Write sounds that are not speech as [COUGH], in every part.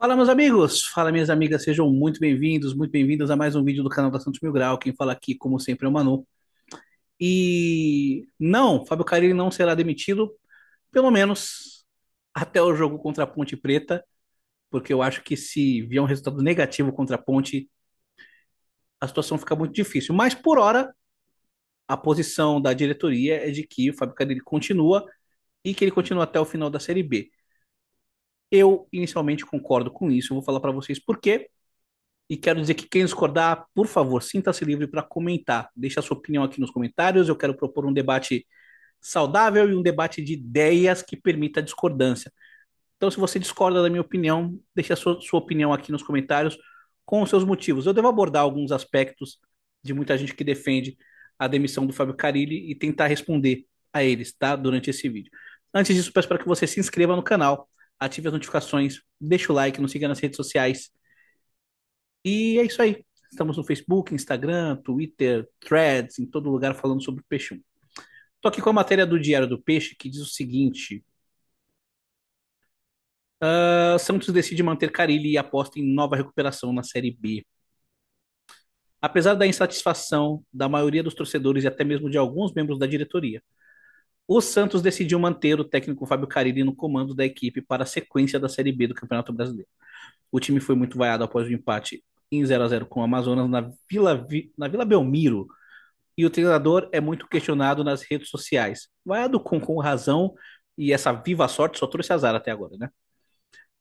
Fala, meus amigos! Fala, minhas amigas! Sejam muito bem-vindos, muito bem-vindas a mais um vídeo do canal da Santos Mil Grau. Quem fala aqui, como sempre, é o Manu. E não, Fábio Carilli não será demitido, pelo menos até o jogo contra a Ponte Preta, porque eu acho que se vier um resultado negativo contra a Ponte, a situação fica muito difícil. Mas, por hora, a posição da diretoria é de que o Fábio Carilli continua e que ele continua até o final da Série B. Eu inicialmente concordo com isso, eu vou falar para vocês por quê. E quero dizer que quem discordar, por favor, sinta-se livre para comentar. Deixe a sua opinião aqui nos comentários. Eu quero propor um debate saudável e um debate de ideias que permita a discordância. Então, se você discorda da minha opinião, deixe a sua, sua opinião aqui nos comentários com os seus motivos. Eu devo abordar alguns aspectos de muita gente que defende a demissão do Fábio Carilli e tentar responder a eles, tá? Durante esse vídeo. Antes disso, peço para que você se inscreva no canal ative as notificações, deixa o like, nos siga nas redes sociais. E é isso aí. Estamos no Facebook, Instagram, Twitter, Threads, em todo lugar falando sobre o peixe. Estou aqui com a matéria do Diário do Peixe que diz o seguinte: uh, Santos decide manter Carilli e aposta em nova recuperação na Série B. Apesar da insatisfação da maioria dos torcedores e até mesmo de alguns membros da diretoria, o Santos decidiu manter o técnico Fábio Carilli no comando da equipe para a sequência da Série B do Campeonato Brasileiro. O time foi muito vaiado após o empate em 0 a 0 com o Amazonas na Vila, na Vila Belmiro. E o treinador é muito questionado nas redes sociais. Vaiado com, com razão, e essa viva sorte só trouxe azar até agora, né?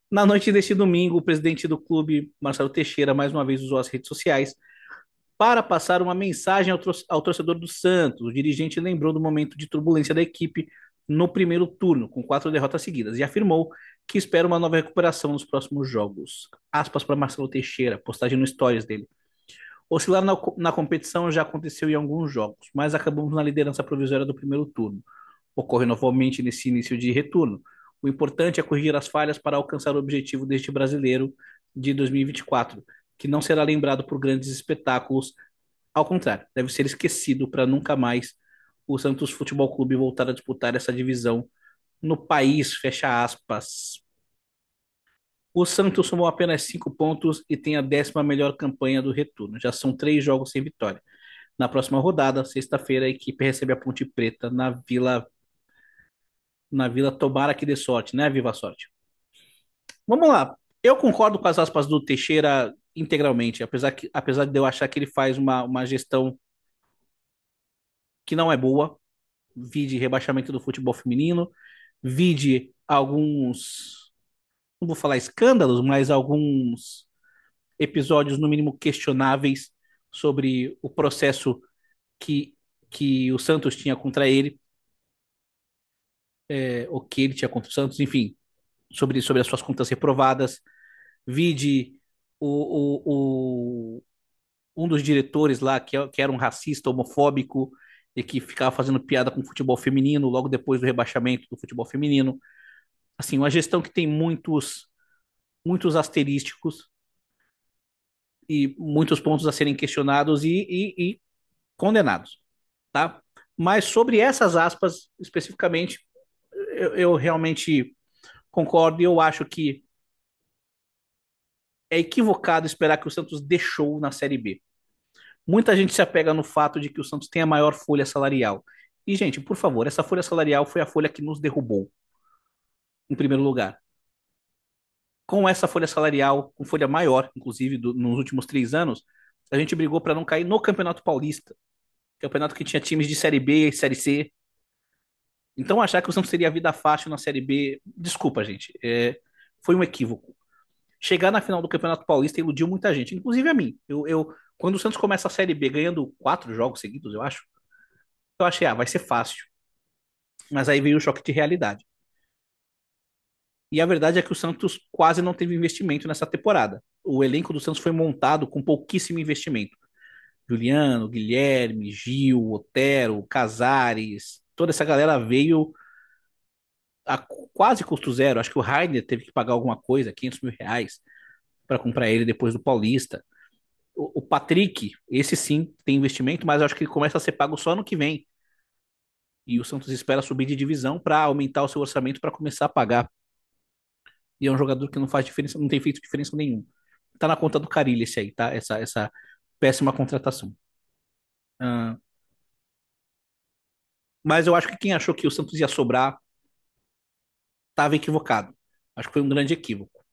Na noite desse domingo, o presidente do clube, Marcelo Teixeira, mais uma vez usou as redes sociais para passar uma mensagem ao, torcedor do Santos. O dirigente lembrou do momento de turbulência da equipe no primeiro turno, com quatro derrotas seguidas, e afirmou que espera uma nova recuperação nos próximos jogos. Aspas para Marcelo Teixeira, postagem no Stories dele. Oscilar na, na, competição já aconteceu em alguns jogos, mas acabamos na liderança provisória do primeiro turno. Ocorre novamente nesse início de retorno. O importante é corrigir as falhas para alcançar o objetivo deste brasileiro de 2024 que não será lembrado por grandes espetáculos. Ao contrário, deve ser esquecido para nunca mais o Santos Futebol Clube voltar a disputar essa divisão no país. Fecha aspas. O Santos somou apenas cinco pontos e tem a décima melhor campanha do retorno. Já são três jogos sem vitória. Na próxima rodada, sexta-feira, a equipe recebe a Ponte Preta na Vila. Na Vila Tomara que dê sorte, né? Viva a sorte. Vamos lá. Eu concordo com as aspas do Teixeira integralmente, apesar, que, apesar de eu achar que ele faz uma, uma gestão que não é boa, vide rebaixamento do futebol feminino, vide alguns, não vou falar escândalos, mas alguns episódios no mínimo questionáveis sobre o processo que, que o Santos tinha contra ele, é, o que ele tinha contra o Santos, enfim, sobre, sobre as suas contas reprovadas, vide o, o, o, um dos diretores lá, que, é, que era um racista, homofóbico, e que ficava fazendo piada com o futebol feminino logo depois do rebaixamento do futebol feminino. Assim, uma gestão que tem muitos, muitos asterísticos e muitos pontos a serem questionados e, e, e condenados, tá? Mas sobre essas aspas especificamente, eu, eu realmente concordo e eu acho que é equivocado esperar que o Santos deixou na Série B. Muita gente se apega no fato de que o Santos tem a maior folha salarial. E, gente, por favor, essa folha salarial foi a folha que nos derrubou, em primeiro lugar. Com essa folha salarial, com folha maior, inclusive, do, nos últimos três anos, a gente brigou para não cair no Campeonato Paulista. Campeonato que tinha times de Série B e Série C. Então, achar que o Santos teria vida fácil na Série B, desculpa, gente, é, foi um equívoco chegar na final do Campeonato Paulista iludiu muita gente, inclusive a mim. Eu, eu quando o Santos começa a Série B ganhando quatro jogos seguidos, eu acho, eu achei, ah, vai ser fácil. Mas aí veio o choque de realidade. E a verdade é que o Santos quase não teve investimento nessa temporada. O elenco do Santos foi montado com pouquíssimo investimento. Juliano, Guilherme, Gil, Otero, Casares, toda essa galera veio a quase custo zero. Acho que o Rainer teve que pagar alguma coisa, 500 mil reais, para comprar ele depois do Paulista. O, o, Patrick, esse sim tem investimento, mas acho que ele começa a ser pago só no que vem. E o Santos espera subir de divisão para aumentar o seu orçamento para começar a pagar. E é um jogador que não faz diferença, não tem feito diferença nenhuma. Tá na conta do Carilho esse aí, tá? Essa, essa péssima contratação. Uh... Mas eu acho que quem achou que o Santos ia sobrar estava equivocado. Acho que foi um grande equívoco.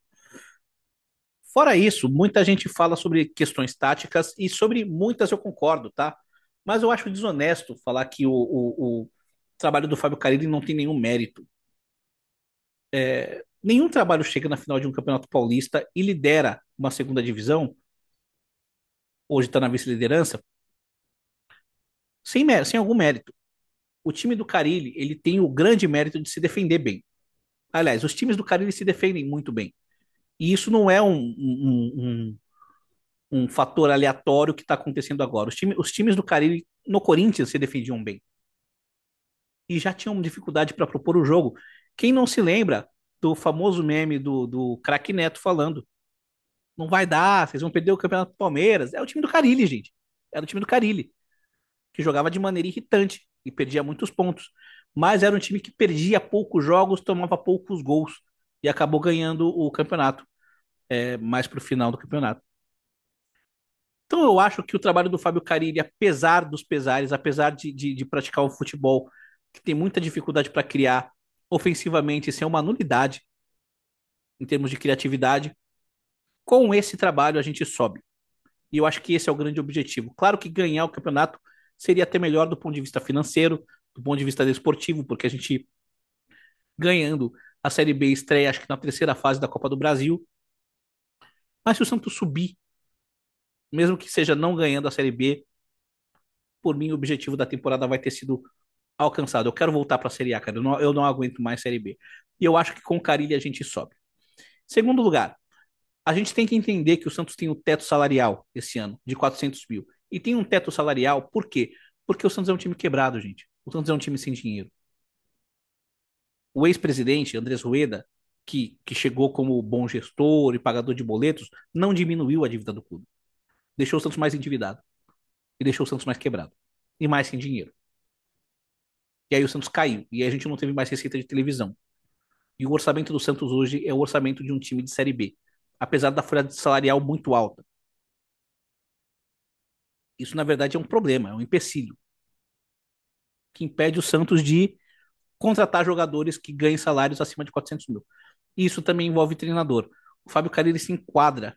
Fora isso, muita gente fala sobre questões táticas e sobre muitas eu concordo, tá? Mas eu acho desonesto falar que o, o, o trabalho do Fábio Carilli não tem nenhum mérito. É, nenhum trabalho chega na final de um campeonato paulista e lidera uma segunda divisão. Hoje está na vice-liderança. Sem, sem algum mérito. O time do Carilli ele tem o grande mérito de se defender bem. Aliás, os times do Cariri se defendem muito bem. E isso não é um, um, um, um fator aleatório que está acontecendo agora. Os, time, os times do Cariri no Corinthians se defendiam bem. E já tinham dificuldade para propor o jogo. Quem não se lembra do famoso meme do, do craque Neto falando: não vai dar, vocês vão perder o campeonato do Palmeiras. É o time do Carilli, gente. Era o time do Carilli, que jogava de maneira irritante e perdia muitos pontos mas era um time que perdia poucos jogos, tomava poucos gols e acabou ganhando o campeonato, é, mais para o final do campeonato. Então eu acho que o trabalho do Fábio Carilli, apesar dos pesares, apesar de, de, de praticar um futebol que tem muita dificuldade para criar ofensivamente, isso é uma nulidade em termos de criatividade. Com esse trabalho a gente sobe. E eu acho que esse é o grande objetivo. Claro que ganhar o campeonato seria até melhor do ponto de vista financeiro, do ponto de vista desportivo, porque a gente ganhando a Série B estreia, acho que na terceira fase da Copa do Brasil. Mas se o Santos subir, mesmo que seja não ganhando a Série B, por mim o objetivo da temporada vai ter sido alcançado. Eu quero voltar para a Série A, cara. Eu não, eu não aguento mais Série B. E eu acho que com o Carilho a gente sobe. Segundo lugar, a gente tem que entender que o Santos tem um teto salarial esse ano de 400 mil. E tem um teto salarial por quê? Porque o Santos é um time quebrado, gente. O Santos é um time sem dinheiro. O ex-presidente, Andrés Rueda, que, que chegou como bom gestor e pagador de boletos, não diminuiu a dívida do clube. Deixou o Santos mais endividado. E deixou o Santos mais quebrado. E mais sem dinheiro. E aí o Santos caiu. E aí a gente não teve mais receita de televisão. E o orçamento do Santos hoje é o orçamento de um time de Série B. Apesar da folha salarial muito alta. Isso, na verdade, é um problema, é um empecilho que impede o Santos de contratar jogadores que ganhem salários acima de 400 mil. Isso também envolve treinador. O Fábio Carille se enquadra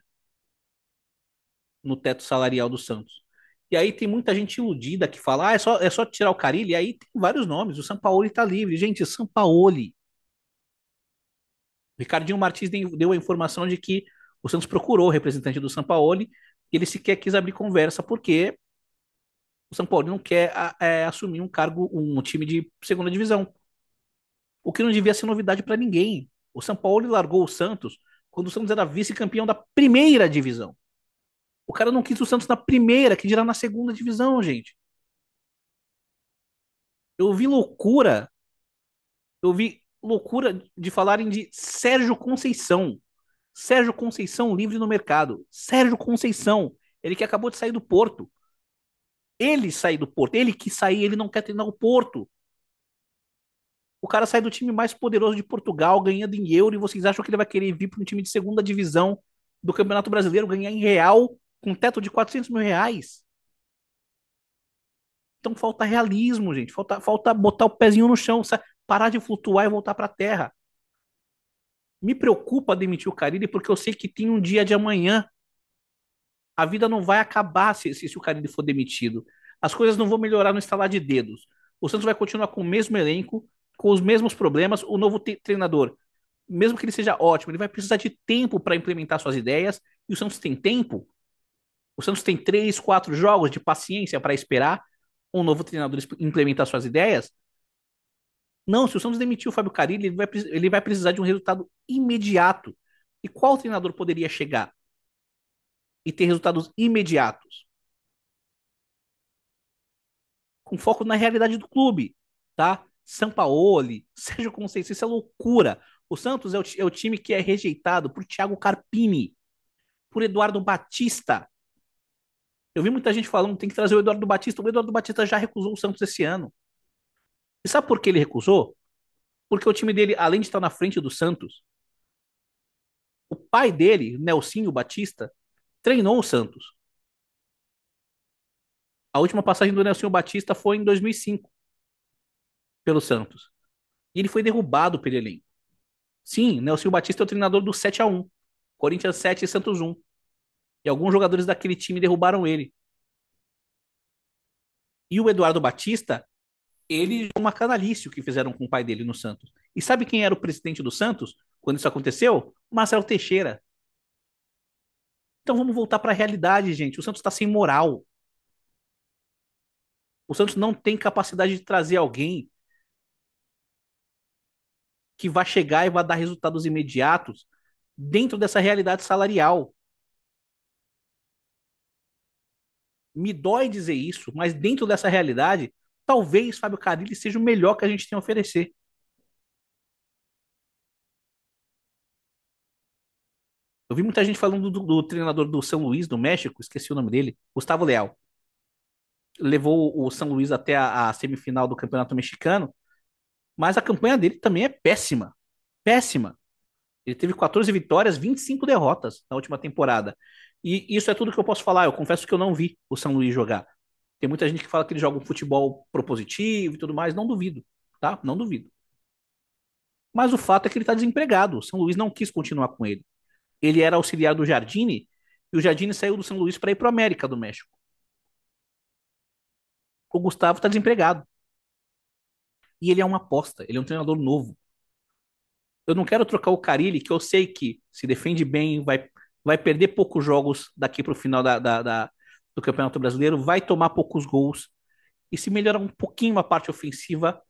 no teto salarial do Santos. E aí tem muita gente iludida que fala, ah, é só, é só tirar o Carilli. E aí tem vários nomes. O Sampaoli tá livre. Gente, Sampaoli. O Ricardinho Martins deu a informação de que o Santos procurou o representante do Sampaoli e ele sequer quis abrir conversa porque o São Paulo não quer é, assumir um cargo, um time de segunda divisão. O que não devia ser novidade para ninguém. O São Paulo largou o Santos quando o Santos era vice-campeão da primeira divisão. O cara não quis o Santos na primeira, que dirá na segunda divisão, gente. Eu vi loucura. Eu vi loucura de falarem de Sérgio Conceição. Sérgio Conceição livre no mercado. Sérgio Conceição, ele que acabou de sair do Porto ele sair do Porto. Ele que sair, ele não quer treinar o Porto. O cara sai do time mais poderoso de Portugal, ganhando em euro, e vocês acham que ele vai querer vir para um time de segunda divisão do Campeonato Brasileiro, ganhar em real, com teto de 400 mil reais? Então falta realismo, gente. Falta, falta botar o pezinho no chão, parar de flutuar e voltar para a terra. Me preocupa demitir o Carille porque eu sei que tem um dia de amanhã a vida não vai acabar se, se, se o Carille for demitido. As coisas não vão melhorar no estalar de dedos. O Santos vai continuar com o mesmo elenco, com os mesmos problemas. O novo treinador, mesmo que ele seja ótimo, ele vai precisar de tempo para implementar suas ideias. E o Santos tem tempo. O Santos tem três, quatro jogos de paciência para esperar um novo treinador implementar suas ideias. Não, se o Santos demitir o Fábio Carille, ele vai, ele vai precisar de um resultado imediato. E qual treinador poderia chegar? e ter resultados imediatos. Com foco na realidade do clube, tá? Sampaoli, [LAUGHS] Sérgio Conceição, isso é loucura. O Santos é o, é o time que é rejeitado por Thiago Carpini, por Eduardo Batista. Eu vi muita gente falando, tem que trazer o Eduardo Batista. O Eduardo Batista já recusou o Santos esse ano. E sabe por que ele recusou? Porque o time dele, além de estar na frente do Santos, o pai dele, Nelsinho Batista, treinou o Santos. A última passagem do Nelson Batista foi em 2005 pelo Santos. E ele foi derrubado pelo elenco. Sim, Nelson Batista é o treinador do 7 a 1, Corinthians 7 e Santos 1. E alguns jogadores daquele time derrubaram ele. E o Eduardo Batista, ele é uma canalice o que fizeram com o pai dele no Santos. E sabe quem era o presidente do Santos quando isso aconteceu? Marcelo Teixeira, então vamos voltar para a realidade, gente. O Santos está sem moral. O Santos não tem capacidade de trazer alguém que vá chegar e vá dar resultados imediatos dentro dessa realidade salarial. Me dói dizer isso, mas dentro dessa realidade, talvez Fábio Carilli seja o melhor que a gente tem a oferecer. Eu vi muita gente falando do, do treinador do São Luís, do México, esqueci o nome dele, Gustavo Leal. Levou o São Luís até a, a semifinal do Campeonato Mexicano, mas a campanha dele também é péssima. Péssima. Ele teve 14 vitórias, 25 derrotas na última temporada. E isso é tudo que eu posso falar. Eu confesso que eu não vi o São Luís jogar. Tem muita gente que fala que ele joga um futebol propositivo e tudo mais. Não duvido, tá? Não duvido. Mas o fato é que ele está desempregado. O São Luís não quis continuar com ele ele era auxiliar do Jardine e o Jardine saiu do São Luís para ir para América do México. O Gustavo está desempregado. E ele é uma aposta, ele é um treinador novo. Eu não quero trocar o Carilli, que eu sei que se defende bem, vai, vai perder poucos jogos daqui para o final da, da, da, do Campeonato Brasileiro, vai tomar poucos gols. E se melhorar um pouquinho a parte ofensiva,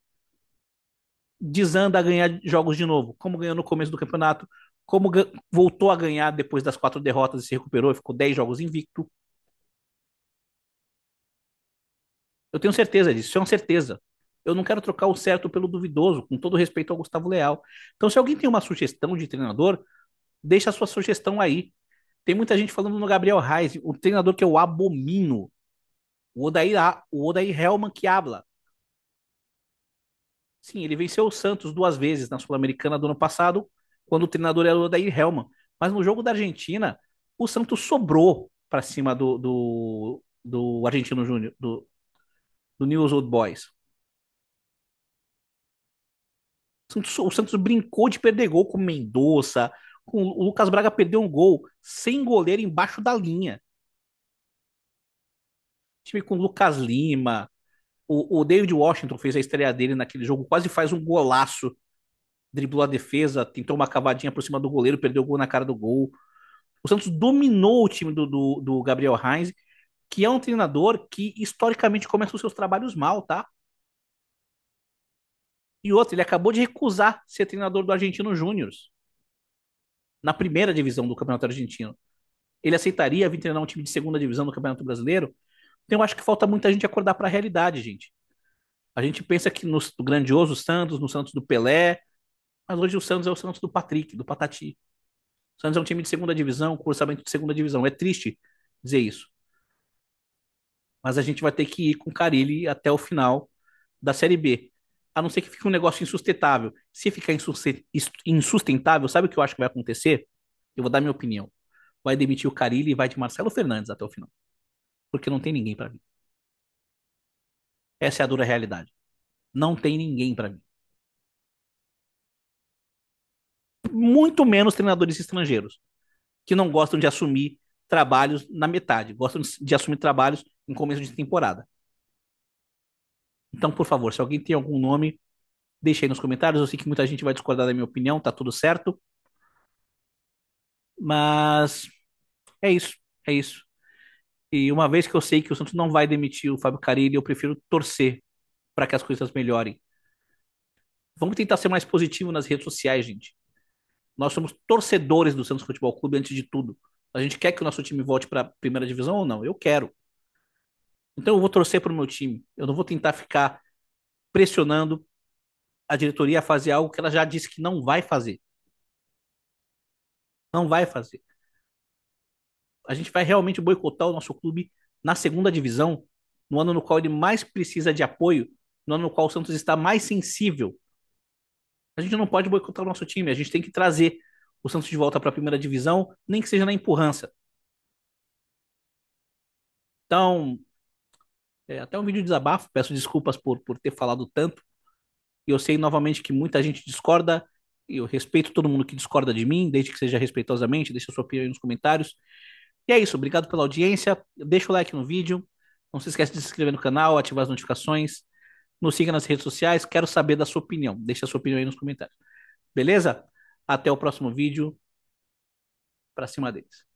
desanda a ganhar jogos de novo, como ganhou no começo do campeonato, como voltou a ganhar depois das quatro derrotas e se recuperou, ficou dez jogos invicto. Eu tenho certeza disso, isso é uma certeza. Eu não quero trocar o certo pelo duvidoso, com todo respeito ao Gustavo Leal. Então, se alguém tem uma sugestão de treinador, deixa a sua sugestão aí. Tem muita gente falando no Gabriel Reis, o treinador que eu abomino. O Odair, o Odair Helman que habla. Sim, ele venceu o Santos duas vezes na Sul-Americana do ano passado, quando o treinador era o Odair Helman. Mas no jogo da Argentina, o Santos sobrou para cima do, do, do Argentino Júnior, do, do News Old Boys. O Santos, o Santos brincou de perder gol com Mendonça, com o Lucas Braga perdeu um gol sem goleiro embaixo da linha. Time com o Lucas Lima, o, o David Washington fez a estreia dele naquele jogo, quase faz um golaço driblou a defesa, tentou uma cavadinha por cima do goleiro, perdeu o gol na cara do gol. O Santos dominou o time do, do, do Gabriel Heinz, que é um treinador que historicamente começa os seus trabalhos mal, tá? E outro, ele acabou de recusar ser treinador do Argentino Júnior na primeira divisão do Campeonato Argentino. Ele aceitaria vir treinar um time de segunda divisão do Campeonato Brasileiro? Então eu acho que falta muita gente acordar para a realidade, gente. A gente pensa que no, no grandioso Santos, no Santos do Pelé, mas hoje o Santos é o Santos do Patrick, do Patati. O Santos é um time de segunda divisão, com orçamento de segunda divisão. É triste dizer isso. Mas a gente vai ter que ir com o Carilli até o final da Série B. A não ser que fique um negócio insustentável. Se ficar insustentável, sabe o que eu acho que vai acontecer? Eu vou dar minha opinião. Vai demitir o Carilli e vai de Marcelo Fernandes até o final. Porque não tem ninguém para mim. Essa é a dura realidade. Não tem ninguém para mim. muito menos treinadores estrangeiros que não gostam de assumir trabalhos na metade, gostam de assumir trabalhos em começo de temporada. Então, por favor, se alguém tem algum nome, deixe aí nos comentários. Eu sei que muita gente vai discordar da minha opinião, tá tudo certo. Mas é isso, é isso. E uma vez que eu sei que o Santos não vai demitir o Fábio Carilli, eu prefiro torcer para que as coisas melhorem. Vamos tentar ser mais positivo nas redes sociais, gente. Nós somos torcedores do Santos Futebol Clube antes de tudo. A gente quer que o nosso time volte para a primeira divisão ou não? Eu quero. Então eu vou torcer para o meu time. Eu não vou tentar ficar pressionando a diretoria a fazer algo que ela já disse que não vai fazer. Não vai fazer. A gente vai realmente boicotar o nosso clube na segunda divisão, no ano no qual ele mais precisa de apoio, no ano no qual o Santos está mais sensível a gente não pode boicotar o nosso time, a gente tem que trazer o Santos de volta para a primeira divisão, nem que seja na empurrança. Então, é, até um vídeo de desabafo, peço desculpas por, por ter falado tanto. E eu sei novamente que muita gente discorda, e eu respeito todo mundo que discorda de mim, desde que seja respeitosamente, deixa sua opinião aí nos comentários. E é isso, obrigado pela audiência, deixa o like no vídeo, não se esquece de se inscrever no canal, ativar as notificações. Nos siga nas redes sociais. Quero saber da sua opinião. Deixe a sua opinião aí nos comentários. Beleza? Até o próximo vídeo. Para cima deles.